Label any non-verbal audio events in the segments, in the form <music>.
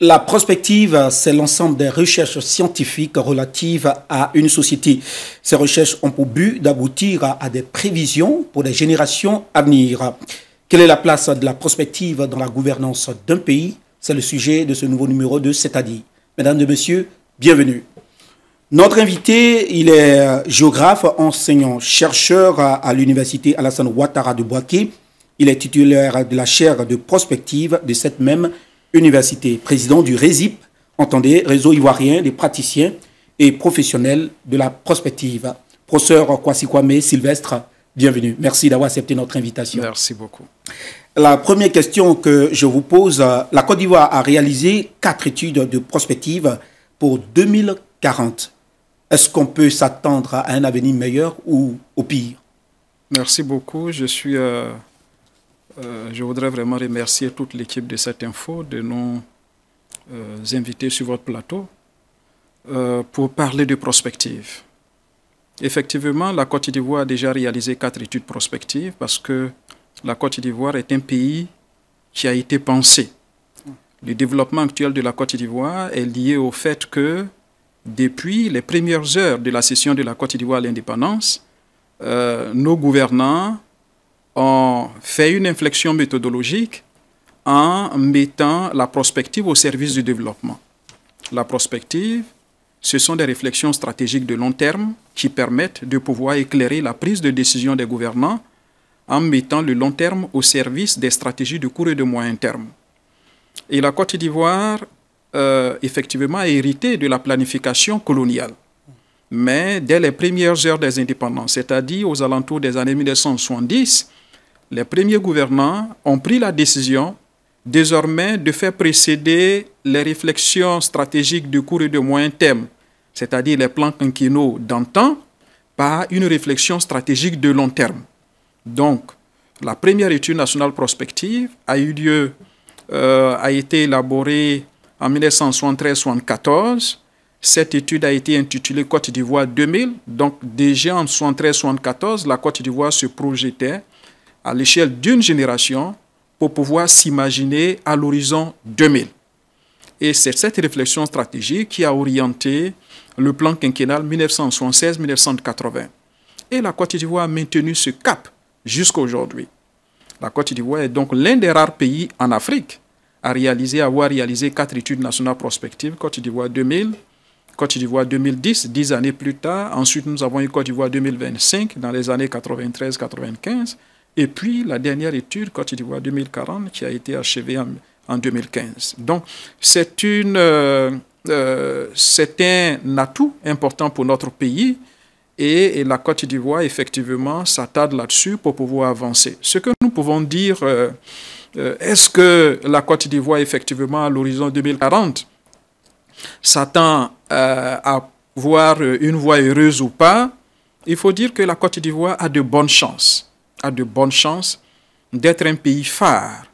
La prospective, c'est l'ensemble des recherches scientifiques relatives à une société. Ces recherches ont pour but d'aboutir à des prévisions pour les générations à venir. Quelle est la place de la prospective dans la gouvernance d'un pays C'est le sujet de ce nouveau numéro de C'est-à-dire. Mesdames et messieurs, bienvenue. Notre invité, il est euh, géographe, enseignant, chercheur à l'université Alassane Ouattara de Boaké. Il est titulaire de la chaire de prospective de cette même université Université, président du RÉZIP, entendez, Réseau Ivoirien des praticiens et professionnels de la prospective. Professeur Kwame Sylvestre, bienvenue. Merci d'avoir accepté notre invitation. Merci beaucoup. La première question que je vous pose, la Côte d'Ivoire a réalisé quatre études de prospective pour 2040. Est-ce qu'on peut s'attendre à un avenir meilleur ou au pire Merci beaucoup. Je suis euh, euh, je voudrais vraiment remercier toute l'équipe de cette info, de nos euh, invités sur votre plateau, euh, pour parler de prospective. Effectivement, la Côte d'Ivoire a déjà réalisé quatre études prospectives parce que la Côte d'Ivoire est un pays qui a été pensé. Le développement actuel de la Côte d'Ivoire est lié au fait que, depuis les premières heures de la session de la Côte d'Ivoire à l'indépendance, nos gouvernants ont fait une inflexion méthodologique en mettant la prospective au service du développement. La prospective, ce sont des réflexions stratégiques de long terme qui permettent de pouvoir éclairer la prise de décision des gouvernants en mettant le long terme au service des stratégies de court et de moyen terme. Et la Côte d'Ivoire, euh, effectivement, a hérité de la planification coloniale. Mais dès les premières heures des indépendances, c'est-à-dire aux alentours des années 1970, les premiers gouvernants ont pris la décision désormais de faire précéder les réflexions stratégiques de court et de moyen terme, c'est-à-dire les plans quinquennaux d'antan, par une réflexion stratégique de long terme. Donc, la première étude nationale prospective a eu lieu, euh, a été élaborée en 1973-74. Cette étude a été intitulée Côte d'Ivoire 2000. Donc, déjà en 1973-74, la Côte d'Ivoire se projetait à l'échelle d'une génération pour pouvoir s'imaginer à l'horizon 2000. Et c'est cette réflexion stratégique qui a orienté le plan quinquennal 1976-1980. Et la Côte d'Ivoire a maintenu ce cap jusqu'à aujourd'hui. La Côte d'Ivoire est donc l'un des rares pays en Afrique à réaliser, à avoir réalisé quatre études nationales prospectives, Côte d'Ivoire 2000, Côte d'Ivoire 2010, dix années plus tard. Ensuite, nous avons eu Côte d'Ivoire 2025 dans les années 93-95. Et puis la dernière étude, Côte d'Ivoire 2040, qui a été achevée en, 2015. Donc euh, euh, c'est un atout important pour notre pays et, la Côte d'Ivoire, effectivement, s'attarde là-dessus pour pouvoir avancer. Ce que nous pouvons dire, euh, est-ce que la Côte d'Ivoire, effectivement, à l'horizon 2040, s'attend à voir une voie heureuse ou pas Il faut dire que la Côte d'Ivoire a de bonnes chances a de bonnes chances d'être un pays phare.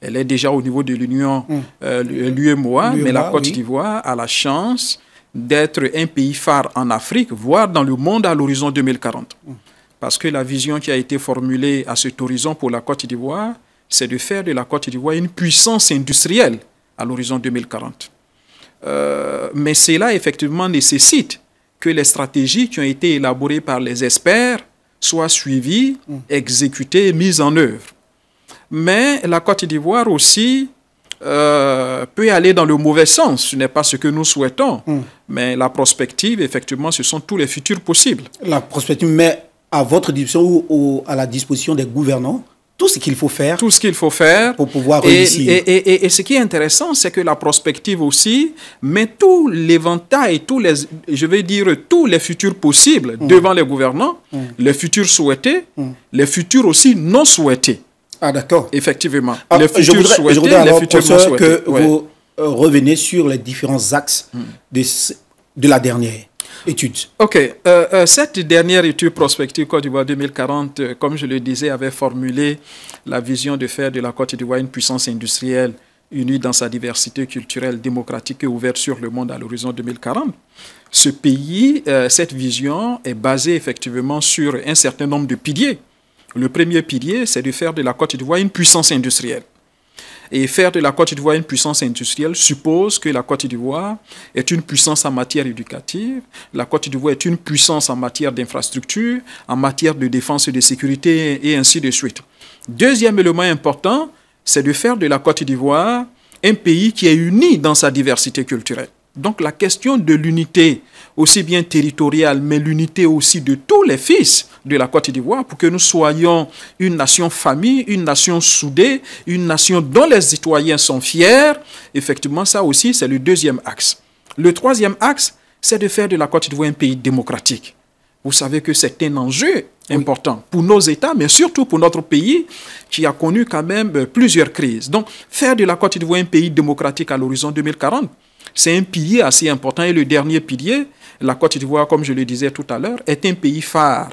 Elle est déjà au niveau de l'Union, mmh. Euh, l'UMOA, euh, mais la Côte d'Ivoire a la chance d'être un pays phare en Afrique, voire dans le monde à l'horizon 2040. Hmm. Parce que la vision qui a été formulée à cet horizon pour la Côte d'Ivoire, c'est de faire de la Côte d'Ivoire une puissance industrielle à l'horizon 2040. Euh, mais cela, effectivement, nécessite que les stratégies qui ont été élaborées par les experts soit suivi, exécuté, mise en œuvre. Mais la Côte d'Ivoire aussi euh, peut aller dans le mauvais sens. Ce n'est pas ce que nous souhaitons. Hmm. Mais la prospective, effectivement, ce sont tous les futurs possibles. La prospective, mais à votre disposition ou à la disposition des gouvernants tout ce qu'il faut faire. Tout ce qu'il faut faire. Pour pouvoir réussir. Et, et, et, ce qui est intéressant, c'est que la prospective aussi met tout l'éventail, tous les, je vais dire, tous les futurs possibles mm. devant les gouvernants, mm. les futurs souhaités, mm. les futurs aussi non souhaités. Ah, d'accord. Effectivement. Ah, je voudrais, alors, que vous euh, revenez sur les différents axes de, de la dernière. OK. Euh, euh, cette dernière étude prospective Côte d'Ivoire 2040, euh, comme je le disais, avait formulé la vision de faire de la Côte d'Ivoire une puissance industrielle unie dans sa diversité culturelle, démocratique et ouverte sur le monde à l'horizon 2040. Ce pays, cette vision est basée effectivement sur un certain nombre de piliers. Le premier pilier, c'est de faire de la Côte d'Ivoire une puissance industrielle. Et faire de la Côte d'Ivoire une puissance industrielle suppose que la Côte d'Ivoire est une puissance en matière éducative, la Côte d'Ivoire est une puissance en matière d'infrastructure, en matière de défense et de sécurité, et ainsi de suite. Deuxième élément important, c'est de faire de la Côte d'Ivoire un pays qui est uni dans sa diversité culturelle. Donc la question de l'unité aussi bien territorial, mais l'unité aussi de tous les fils de la Côte d'Ivoire pour que nous soyons une nation famille, une nation soudée, une nation dont les citoyens sont fiers. Effectivement, ça aussi, c'est le deuxième axe. Le troisième axe, c'est de faire de la Côte d'Ivoire un pays démocratique. Vous savez que c'est un enjeu important pour nos États, mais surtout pour notre pays qui a connu quand même euh, plusieurs crises. Donc, faire de la Côte d'Ivoire un pays démocratique à l'horizon 2040, c'est un pilier assez important. Et le dernier pilier, la Côte d'Ivoire, comme je le disais tout à l'heure, est un pays phare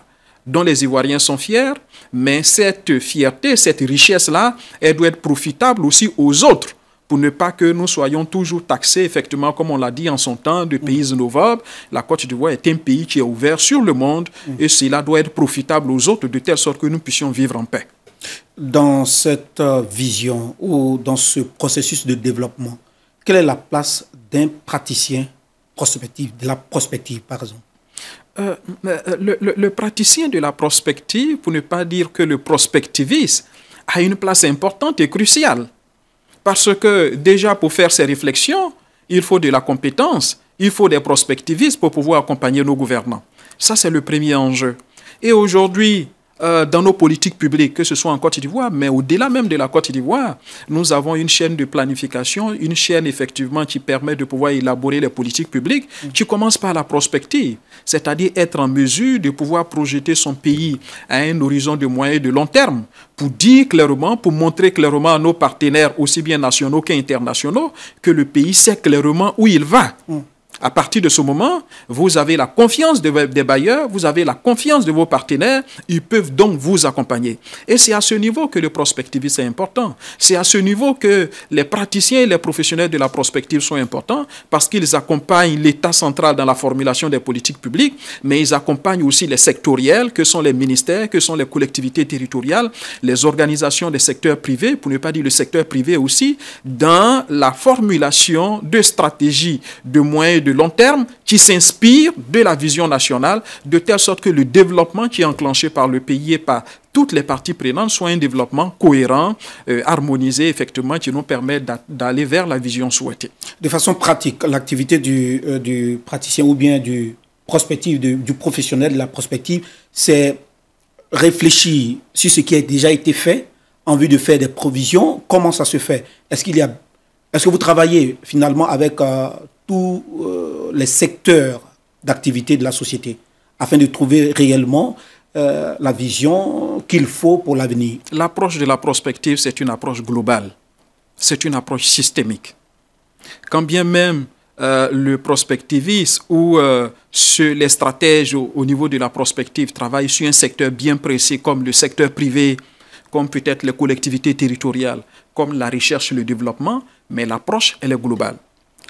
dont les Ivoiriens sont fiers, mais cette fierté, cette richesse-là, elle doit être profitable aussi aux autres pour ne pas que nous soyons toujours taxés, effectivement, comme on l'a dit en son temps, de pays mm-hmm. innovables. La Côte d'Ivoire est un pays qui est ouvert sur le monde mm-hmm. et cela doit être profitable aux autres de telle sorte que nous puissions vivre en paix. Dans cette euh, vision ou dans ce processus de développement, quelle est la place d'un praticien prospectif, de la prospective, par exemple. Euh, euh, le, le, praticien de la prospective, pour ne pas dire que le prospectiviste, a une place importante et cruciale. Parce que déjà, pour faire ces réflexions, il faut de la compétence, il faut des prospectivistes pour pouvoir accompagner nos gouvernants. Ça, c'est le premier enjeu. Et aujourd'hui, euh, dans nos politiques publiques, que ce soit en Côte d'Ivoire, mais au-delà même de la Côte d'Ivoire, nous avons une chaîne de planification, une chaîne effectivement qui permet de pouvoir élaborer les politiques publiques, mm. qui commence par la prospective, c'est-à-dire être en mesure de pouvoir projeter son pays à un horizon de moyen et de long terme, pour dire clairement, pour montrer clairement à nos partenaires, aussi bien nationaux qu'internationaux, que le pays sait clairement où il va. Mm. À partir de ce moment, vous avez la confiance des bailleurs, vous avez la confiance de vos partenaires, ils peuvent donc vous accompagner. Et c'est à ce niveau que le prospectiviste est important. C'est à ce niveau que les praticiens et les professionnels de la prospective sont importants parce qu'ils accompagnent l'État central dans la formulation des politiques publiques, mais ils accompagnent aussi les sectoriels, que sont les ministères, que sont les collectivités territoriales, les organisations des secteurs privés, pour ne pas dire le secteur privé aussi, dans la formulation de stratégies, de moyens de long terme qui s'inspire de la vision nationale, de telle sorte que le développement qui est enclenché par le pays et par toutes les parties prenantes soit un développement cohérent, euh, harmonisé, effectivement, qui nous permet d'aller vers la vision souhaitée. De façon pratique, l'activité du, euh, praticien ou bien du prospective, du, professionnel de la prospective, c'est réfléchir sur ce qui a déjà été fait en vue de faire des provisions. Comment ça se fait Est-ce qu'il y a est que vous travaillez finalement avec euh, tous euh, les secteurs d'activité de la société afin de trouver réellement euh, la vision qu'il faut pour l'avenir. L'approche de la prospective, c'est une approche globale, c'est une approche systémique. Quand bien même euh, le prospectiviste ou les stratèges au, niveau de la prospective travaillent sur un secteur bien précis comme le secteur privé, comme peut-être les collectivités territoriales, comme la recherche et le développement, mais l'approche, elle est globale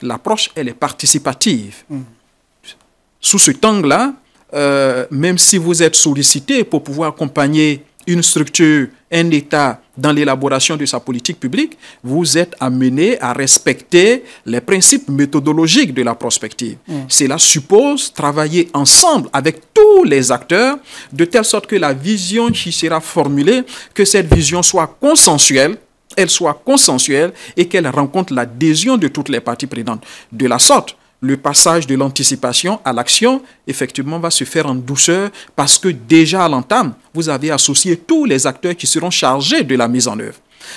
l'approche, elle est participative. Sous ce angle-là, euh, même si vous êtes sollicité pour pouvoir accompagner une structure, un État dans l'élaboration de sa politique publique, vous êtes amené à respecter les principes méthodologiques de la prospective. Cela suppose travailler ensemble avec tous les acteurs, de telle sorte que la vision qui sera formulée, que cette vision soit consensuelle elle soit consensuelle et qu'elle rencontre l'adhésion de toutes les parties prenantes. De la sorte, le passage de l'anticipation à l'action, effectivement, va se faire en douceur parce que déjà à l'entame, vous avez associé tous les acteurs qui seront chargés de la mise en œuvre.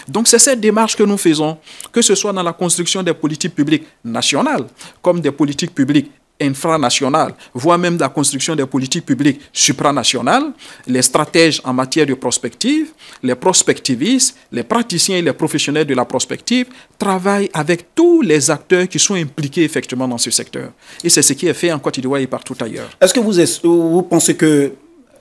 Donc c'est cette démarche que nous faisons, que ce soit dans la construction des politiques publiques nationales comme des politiques publiques infranationales, voire même la construction des politiques publiques supranationales, les stratèges en matière de prospective, les prospectivistes, les praticiens et les professionnels de la prospective travaillent avec tous les acteurs qui sont impliqués effectivement dans ce secteur. Et c'est ce qui est fait en Côte d'Ivoire et partout ailleurs. Est-ce que vous, pensez que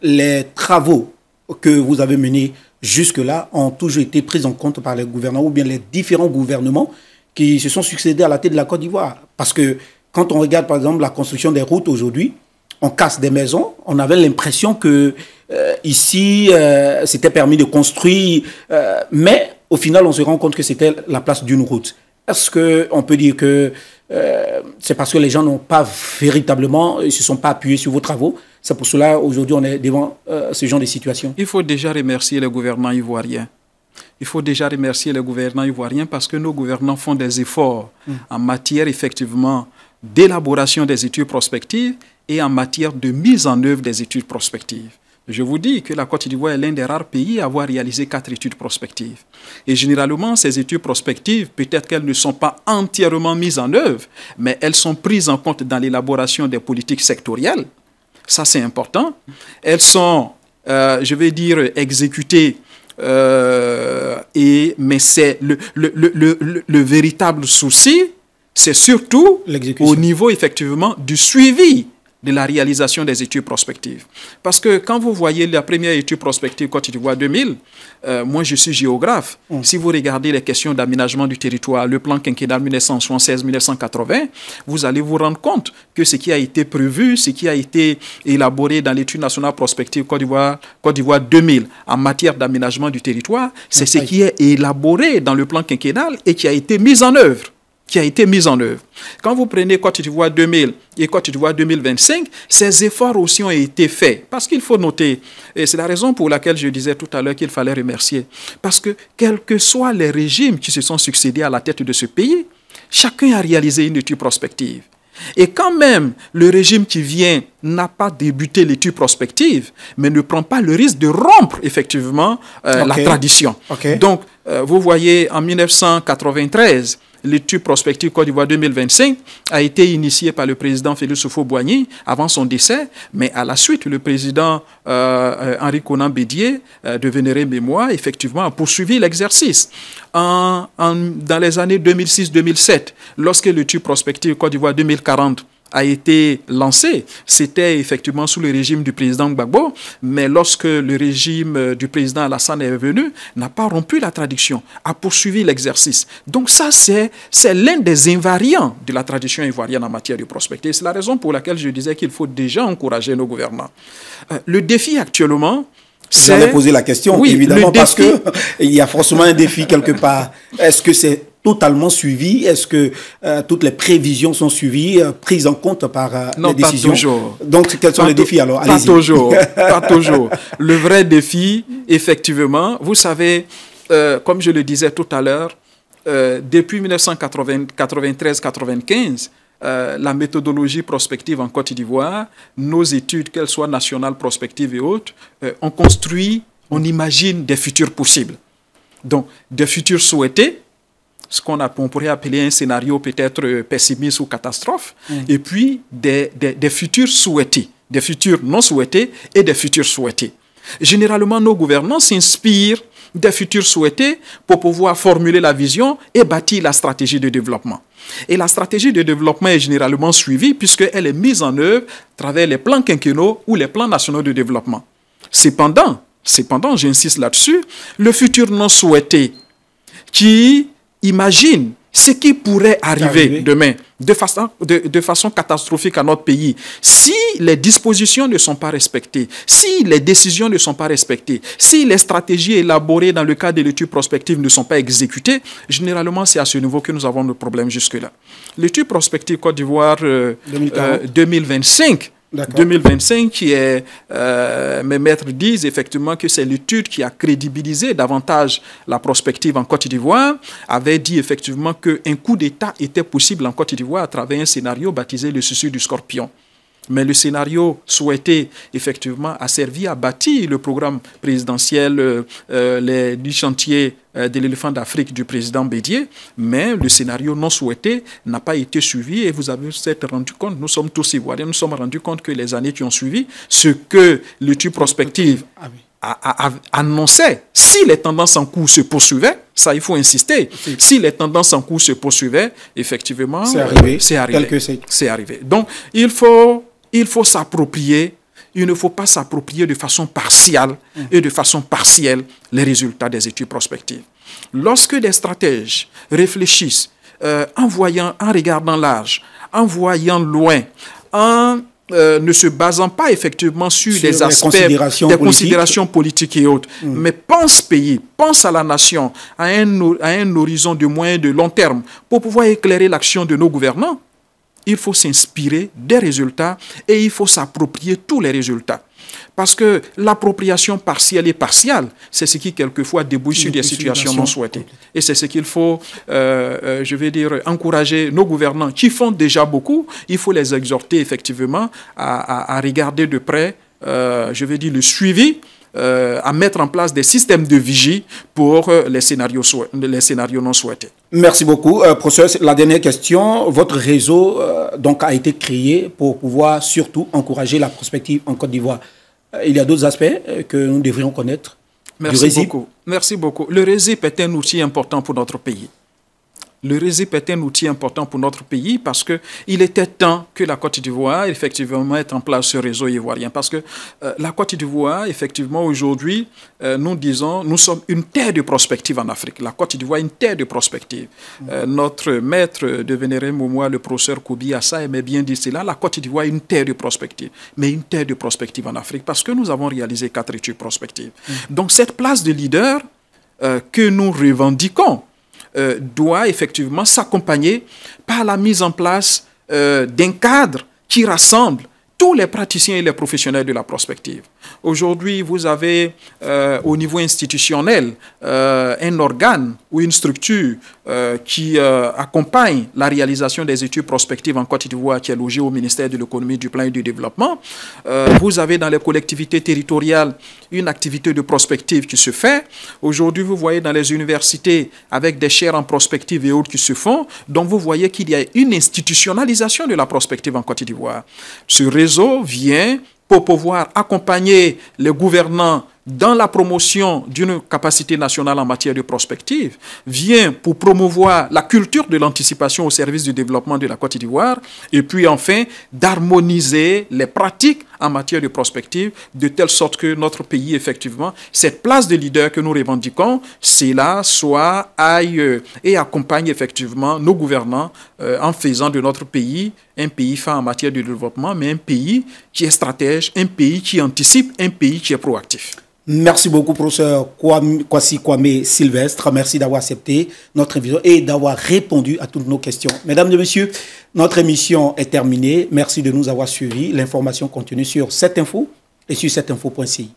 les travaux que vous avez menés jusque-là ont toujours été pris en compte par les gouvernements ou bien les différents gouvernements qui se sont succédés à la tête de la Côte d'Ivoire Parce que quand on regarde par exemple la construction des routes aujourd'hui, on casse des maisons. On avait l'impression que euh, ici, euh, c'était permis de construire, euh, mais au final, on se rend compte que c'était la place d'une route. Est-ce qu'on peut dire que c'est parce que les gens n'ont pas véritablement, ils ne se sont pas appuyés sur vos travaux C'est pour cela, aujourd'hui, on est devant ce genre de situation. Il faut déjà remercier le gouvernement ivoirien. Il faut déjà remercier le gouvernement ivoirien parce que nos gouvernants font des efforts hum. en matière effectivement d'élaboration des études prospectives et en matière de mise en œuvre des études prospectives. Je vous dis que la Côte d'Ivoire est l'un des rares pays à avoir réalisé quatre études prospectives. Et généralement, ces études prospectives, peut-être qu'elles ne sont pas entièrement mises en œuvre, mais elles sont prises en compte dans l'élaboration des politiques sectorielles. Ça, c'est important. Elles sont, euh, je vais dire, exécutées. Euh, et, mais c'est le véritable souci, c'est surtout au niveau effectivement du suivi de la réalisation des études prospectives. Parce que quand vous voyez la première étude prospective Côte d'Ivoire 2000, euh, moi je suis géographe, mm. si vous regardez les questions d'aménagement du territoire, le plan quinquennal 1976-1980, vous allez vous rendre compte que ce qui a été prévu, ce qui a été élaboré dans l'étude nationale prospective Côte d'Ivoire, Côte d'Ivoire 2000 en matière d'aménagement du territoire, c'est ce qui est élaboré dans le plan quinquennal et qui a été mis en œuvre qui a été mise en œuvre. Quand vous prenez Côte d'Ivoire 2000 et Côte d'Ivoire 2025, ces efforts aussi ont été faits. Parce qu'il faut noter, et c'est la raison pour laquelle je disais tout à l'heure qu'il fallait remercier, parce que quels que soient les régimes qui se sont succédés à la tête de ce pays, chacun a réalisé une étude prospective. Et quand même, le régime qui vient n'a pas débuté l'étude prospective, mais ne prend pas le risque de rompre effectivement euh, la tradition. Donc, euh, vous voyez, en 1993, l'étude prospective Côte d'Ivoire 2025 a été initiée par le président Félix houphouët boigny avant son décès, mais à la suite, le président euh, Henri Conan Bédier, euh, de Vénéré Mémoire, effectivement, a poursuivi l'exercice. dans les années 2006-2007, lorsque l'étude prospective Côte d'Ivoire 2040 a été lancé, c'était effectivement sous le régime du président Gbagbo, mais lorsque le régime euh, du président Alassane est venu, n'a pas rompu la traduction, a poursuivi l'exercice. Donc ça, c'est l'un des invariants de la tradition ivoirienne en matière de prospecter. C'est la raison pour laquelle je disais qu'il faut déjà encourager nos gouvernants. Euh, le défi actuellement, J'allais poser la question, oui, évidemment, parce qu'il <laughs> y a forcément un défi quelque part. Est-ce que c'est totalement suivi Est-ce que euh, toutes les prévisions sont suivies, euh, prises en compte par euh, les décisions pas toujours. Donc, quels sont les défis alors Pas toujours, pas <laughs> toujours. Le vrai défi, effectivement, vous savez, comme je le disais tout à l'heure, depuis 1993-95, la méthodologie prospective en Côte d'Ivoire, nos études, qu'elles soient nationales, prospectives et autres, on construit, on imagine des futurs possibles. Donc, des futurs souhaités, ce qu'on pourrait appeler un scénario peut-être euh, pessimiste ou catastrophe, mm. et puis des, futurs souhaités, des futurs non souhaités et des futurs souhaités. Généralement, nos gouvernants s'inspirent des futurs souhaités pour pouvoir formuler la vision et bâtir la stratégie de développement. Et la stratégie de développement est généralement suivie puisqu'elle est mise en œuvre à travers les plans quinquennaux ou les plans nationaux de développement. Cependant, cependant j'insiste là-dessus, le futur non souhaité qui imagine ce qui pourrait arriver demain de façon, de, façon catastrophique à notre pays si les dispositions ne sont pas respectées, si les décisions ne sont pas respectées, si les stratégies élaborées dans le cadre de l'étude prospective ne sont pas exécutées. Généralement, c'est à ce niveau que nous avons nos problèmes jusque-là. L'étude prospective Côte d'Ivoire 2025 euh, 2025, qui est, euh, mes maîtres disent effectivement que c'est l'étude qui a crédibilisé davantage la prospective en Côte d'Ivoire, avait dit effectivement qu'un coup d'État était possible en Côte d'Ivoire à travers un scénario baptisé le suicide du scorpion. Mais le scénario souhaité, effectivement, a servi à bâtir le programme présidentiel euh, euh, les, du chantier euh, de l'éléphant d'Afrique du président Bédier, mais le scénario non souhaité n'a pas été suivi et vous avez peut-être rendu compte, nous sommes tous ivoiriens, nous sommes rendus compte que les années qui ont suivi, ce que l'étude prospective ah a annoncé, annonçait si les tendances en cours se poursuivaient, ça il faut insister, si les tendances en cours se poursuivaient, effectivement, c'est arrivé. C'est arrivé. arrivé. Donc il faut il faut s'approprier. Il ne faut pas s'approprier de façon partielle et de façon partielle les résultats des études prospectives. Lorsque des stratèges réfléchissent euh, en voyant, en regardant large, en voyant loin, en euh, ne se basant pas effectivement sur, des aspects, des politiques. considérations politiques et autres, mm. mais pense pays, pense à la nation, à un, à un horizon de moyen de long terme, pour pouvoir éclairer l'action de nos gouvernants il faut s'inspirer des résultats et il faut s'approprier tous les résultats. Parce que l'appropriation partielle et partielle, c'est ce qui quelquefois débouche sur des situations non souhaitées. Et c'est ce qu'il faut, euh, euh, je vais dire, encourager nos gouvernants qui font déjà beaucoup. Il faut les exhorter effectivement à, regarder de près, euh, je vais dire, le suivi euh, à mettre en place des systèmes de vigie pour euh, les scénarios, les scénarios non souhaités. Merci beaucoup, euh, professeur. La dernière question, votre réseau donc a été créé pour pouvoir surtout encourager la prospective en Côte d'Ivoire. il y a d'autres aspects que nous devrions connaître Merci beaucoup. Merci beaucoup. Le RESIP est un outil important pour notre pays le RESIP est un outil important pour notre pays parce qu'il était temps que la Côte d'Ivoire, effectivement, mette en place ce réseau ivoirien. Parce que euh, la Côte d'Ivoire, effectivement, aujourd'hui, euh, nous disons, nous sommes une terre de prospective en Afrique. La Côte d'Ivoire est une terre de prospective. Mm. Euh, notre maître de vénéré moi le professeur Koubi Assa, aimait bien dire cela. La Côte d'Ivoire est une terre de prospective, mais une terre de prospective en Afrique parce que nous avons réalisé quatre études prospectives. Mm. Donc cette place de leader que nous revendiquons, euh, doit effectivement s'accompagner par la mise en place euh, d'un cadre qui rassemble tous les praticiens et les professionnels de la prospective. Aujourd'hui, vous avez euh, au niveau institutionnel un organe ou une structure euh, qui euh, accompagne la réalisation des études prospectives en Côte d'Ivoire qui est logée au ministère de l'économie, du plan et du développement. Euh, vous avez dans les collectivités territoriales une activité de prospective qui se fait. Aujourd'hui, vous voyez dans les universités avec des chaires en prospective et autres qui se font. Donc, vous voyez qu'il y a une institutionnalisation de la prospective en Côte d'Ivoire. Ce réseau vient pour pouvoir accompagner les gouvernants dans la promotion d'une capacité nationale en matière de prospective, vient pour promouvoir la culture de l'anticipation au service du développement de la Côte d'Ivoire, et puis enfin d'harmoniser les pratiques en matière de prospective, de telle sorte que notre pays, effectivement, cette place de leader que nous revendiquons, c'est là, soit aille et accompagne effectivement nos gouvernants euh, en faisant de notre pays un pays fin en matière de développement, mais un pays qui est stratège, un pays qui anticipe, un pays qui est proactif. Merci beaucoup, professeur Kwasi Kwame Sylvestre. Merci d'avoir accepté notre invitation et d'avoir répondu à toutes nos questions. Mesdames et messieurs, notre émission est terminée. Merci de nous avoir suivis. L'information continue sur cette info et sur cette info.ci.